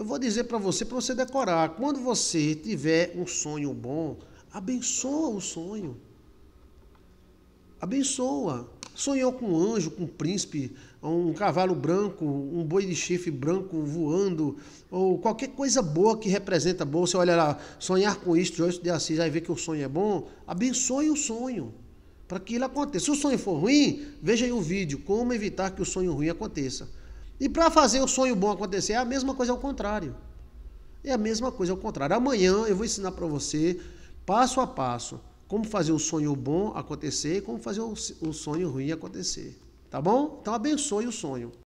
Eu vou dizer para você, para você decorar. Quando você tiver um sonho bom, abençoa o sonho. Abençoa. Sonhou com um anjo, com um príncipe, um cavalo branco, um boi de chifre branco voando, ou qualquer coisa boa que representa boa. Você olha lá, sonhar com isto, Joyce de assim, já vê que o sonho é bom. Abençoe o sonho, para que ele aconteça. Se o sonho for ruim, veja aí o vídeo, como evitar que o sonho ruim aconteça. E para fazer o sonho bom acontecer, é a mesma coisa ao contrário. É a mesma coisa ao contrário. Amanhã eu vou ensinar para você, passo a passo, como fazer o sonho bom acontecer e como fazer o sonho ruim acontecer. Tá bom? Então abençoe o sonho.